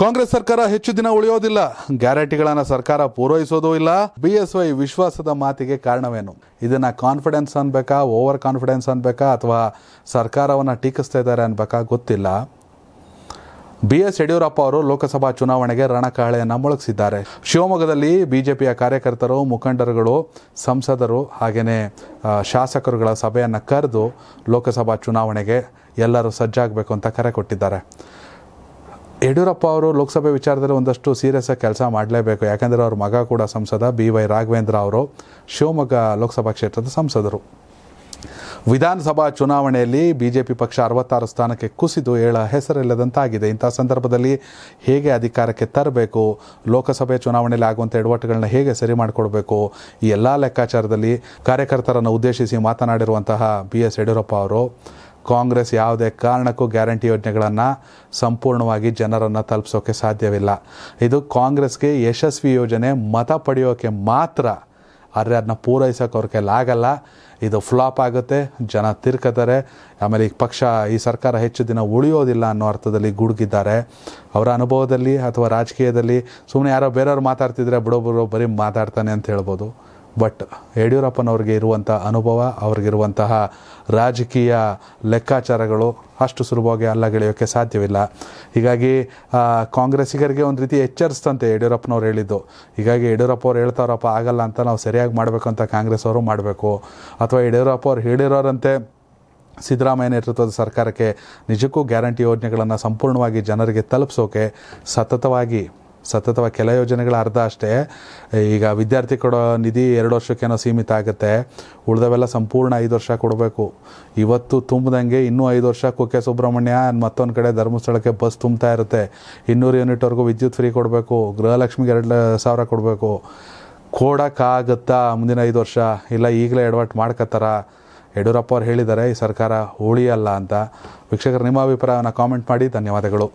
ಕಾಂಗ್ರೆಸ್ ಸರ್ಕಾರ ಹೆಚ್ಚು ದಿನ ಉಳಿಯೋದಿಲ್ಲ ಗ್ಯಾರಂಟಿಗಳನ್ನ ಸರ್ಕಾರ ಪೂರೈಸೋದೂ ಇಲ್ಲ ಬಿಎಸ್ವೈ ವಿಶ್ವಾಸದ ಮಾತಿಗೆ ಕಾರಣವೇನು ಇದನ್ನ ಕಾನ್ಫಿಡೆನ್ಸ್ ಅನ್ಬೇಕಾ ಓವರ್ ಕಾನ್ಫಿಡೆನ್ಸ್ ಅನ್ಬೇಕಾ ಅಥವಾ ಸರ್ಕಾರವನ್ನು ಟೀಕಿಸ್ತಾ ಇದ್ದಾರೆ ಅನ್ಬೇಕಾ ಗೊತ್ತಿಲ್ಲ ಬಿ ಎಸ್ ಯಡಿಯೂರಪ್ಪ ಅವರು ಲೋಕಸಭಾ ಚುನಾವಣೆಗೆ ರಣಕಹಳೆಯನ್ನು ಮೊಳಗಿಸಿದ್ದಾರೆ ಶಿವಮೊಗ್ಗದಲ್ಲಿ ಬಿಜೆಪಿಯ ಕಾರ್ಯಕರ್ತರು ಮುಖಂಡರುಗಳು ಸಂಸದರು ಹಾಗೆಯೇ ಶಾಸಕರುಗಳ ಸಭೆಯನ್ನು ಕರೆದು ಲೋಕಸಭಾ ಚುನಾವಣೆಗೆ ಎಲ್ಲರೂ ಸಜ್ಜಾಗಬೇಕು ಅಂತ ಕರೆ ಕೊಟ್ಟಿದ್ದಾರೆ ಯಡಿಯೂರಪ್ಪ ಅವರು ಲೋಕಸಭೆ ವಿಚಾರದಲ್ಲಿ ಒಂದಷ್ಟು ಸೀರಿಯಸ್ ಆಗಿ ಕೆಲಸ ಮಾಡಲೇಬೇಕು ಯಾಕಂದರೆ ಅವ್ರ ಮಗ ಕೂಡ ಸಂಸದ ಬಿ ವೈ ರಾಘವೇಂದ್ರ ಅವರು ಶಿವಮೊಗ್ಗ ಲೋಕಸಭಾ ಕ್ಷೇತ್ರದ ಸಂಸದರು ವಿಧಾನಸಭಾ ಚುನಾವಣೆಯಲ್ಲಿ ಬಿ ಜೆ ಪಿ ಪಕ್ಷ ಅರವತ್ತಾರು ಸ್ಥಾನಕ್ಕೆ ಕುಸಿದು ಹೇಳ ಹೆಸರಿಲ್ಲದಂತಾಗಿದೆ ಇಂಥ ಸಂದರ್ಭದಲ್ಲಿ ಹೇಗೆ ಅಧಿಕಾರಕ್ಕೆ ತರಬೇಕು ಲೋಕಸಭೆ ಚುನಾವಣೆಯಲ್ಲಿ ಆಗುವಂಥ ಎಡವಟ್ಟುಗಳನ್ನ ಹೇಗೆ ಸರಿ ಮಾಡಿಕೊಡಬೇಕು ಈ ಎಲ್ಲ ಲೆಕ್ಕಾಚಾರದಲ್ಲಿ ಕಾರ್ಯಕರ್ತರನ್ನು ಉದ್ದೇಶಿಸಿ ಮಾತನಾಡಿರುವಂತಹ ಬಿ ಎಸ್ ಯಡಿಯೂರಪ್ಪ ಅವರು ಕಾಂಗ್ರೆಸ್ ಯಾವುದೇ ಕಾರಣಕ್ಕೂ ಗ್ಯಾರಂಟಿ ಯೋಜನೆಗಳನ್ನು ಸಂಪೂರ್ಣವಾಗಿ ಜನರನ್ನು ತಲುಪಿಸೋಕೆ ಸಾಧ್ಯವಿಲ್ಲ ಇದು ಕಾಂಗ್ರೆಸ್ಗೆ ಯಶಸ್ವಿ ಯೋಜನೆ ಮತ ಪಡೆಯೋಕೆ ಮಾತ್ರ ಆದರೆ ಅದನ್ನ ಪೂರೈಸೋಕೆ ಅವ್ರ ಕೈಲಾಗಲ್ಲ ಇದು ಫ್ಲಾಪ್ ಆಗುತ್ತೆ ಜನ ತಿರ್ಕತಾರೆ ಆಮೇಲೆ ಈ ಪಕ್ಷ ಈ ಸರ್ಕಾರ ಹೆಚ್ಚು ದಿನ ಉಳಿಯೋದಿಲ್ಲ ಅನ್ನೋ ಅರ್ಥದಲ್ಲಿ ಗುಡುಗಿದ್ದಾರೆ ಅವರ ಅನುಭವದಲ್ಲಿ ಅಥವಾ ರಾಜಕೀಯದಲ್ಲಿ ಸುಮ್ಮನೆ ಯಾರೋ ಬೇರೆಯವ್ರು ಮಾತಾಡ್ತಿದ್ರೆ ಬಡಬರು ಬರೀ ಮಾತಾಡ್ತಾನೆ ಅಂತ ಹೇಳ್ಬೋದು ಬಟ್ ಯಡಿಯೂರಪ್ಪನವ್ರಿಗೆ ಇರುವಂಥ ಅನುಭವ ಅವ್ರಿಗಿರುವಂತಹ ರಾಜಕೀಯ ಲೆಕ್ಕಾಚಾರಗಳು ಅಷ್ಟು ಸುಲಭವಾಗಿ ಅಲ್ಲಗೆಳೆಯೋಕ್ಕೆ ಸಾಧ್ಯವಿಲ್ಲ ಹೀಗಾಗಿ ಕಾಂಗ್ರೆಸ್ಸಿಗರಿಗೆ ಒಂದು ರೀತಿ ಎಚ್ಚರಿಸ್ತಂತೆ ಯಡಿಯೂರಪ್ಪನವ್ರು ಹೇಳಿದ್ದು ಹೀಗಾಗಿ ಯಡಿಯೂರಪ್ಪ ಅವ್ರು ಹೇಳ್ತಾರಪ್ಪ ಆಗಲ್ಲ ಅಂತ ನಾವು ಸರಿಯಾಗಿ ಮಾಡಬೇಕು ಅಂತ ಕಾಂಗ್ರೆಸ್ ಅವರು ಮಾಡಬೇಕು ಅಥವಾ ಯಡಿಯೂರಪ್ಪ ಅವ್ರು ಹೇಳಿರೋರಂತೆ ಸಿದ್ದರಾಮಯ್ಯ ನೇತೃತ್ವದ ಸರ್ಕಾರಕ್ಕೆ ನಿಜಕ್ಕೂ ಗ್ಯಾರಂಟಿ ಯೋಜನೆಗಳನ್ನು ಸಂಪೂರ್ಣವಾಗಿ ಜನರಿಗೆ ತಲುಪಿಸೋಕೆ ಸತತವಾಗಿ ಸತತವಾಗಿ ಕೆಲ ಯೋಜನೆಗಳ ಅರ್ಧ ಅಷ್ಟೇ ಈಗ ವಿದ್ಯಾರ್ಥಿ ಕೊಡೋ ನಿಧಿ ಎರಡು ವರ್ಷಕ್ಕೇನೋ ಸೀಮಿತ ಆಗುತ್ತೆ ಉಳಿದವೆಲ್ಲ ಸಂಪೂರ್ಣ ಐದು ವರ್ಷ ಕೊಡಬೇಕು ಇವತ್ತು ತುಂಬಿದಂಗೆ ಇನ್ನೂ ಐದು ವರ್ಷ ಕುಕ್ಕೆ ಸುಬ್ರಹ್ಮಣ್ಯ ಮತ್ತೊಂದು ಕಡೆ ಧರ್ಮಸ್ಥಳಕ್ಕೆ ಬಸ್ ತುಂಬ್ತಾ ಇರುತ್ತೆ ಇನ್ನೂರು ಯೂನಿಟ್ವರೆಗೂ ವಿದ್ಯುತ್ ಫ್ರೀ ಕೊಡಬೇಕು ಗೃಹಲಕ್ಷ್ಮಿಗೆ ಎರಡು ಸಾವಿರ ಕೊಡಬೇಕು ಕೊಡೋಕ್ಕಾಗುತ್ತಾ ಮುಂದಿನ ಐದು ವರ್ಷ ಇಲ್ಲ ಈಗಲೇ ಎಡವಟ್ ಮಾಡ್ಕೋತಾರ ಯಡಿಯೂರಪ್ಪ ಅವ್ರು ಹೇಳಿದ್ದಾರೆ ಈ ಸರ್ಕಾರ ಉಳಿಯಲ್ಲ ಅಂತ ವೀಕ್ಷಕರು ನಿಮ್ಮ ಅಭಿಪ್ರಾಯವನ್ನು ಕಾಮೆಂಟ್ ಮಾಡಿ ಧನ್ಯವಾದಗಳು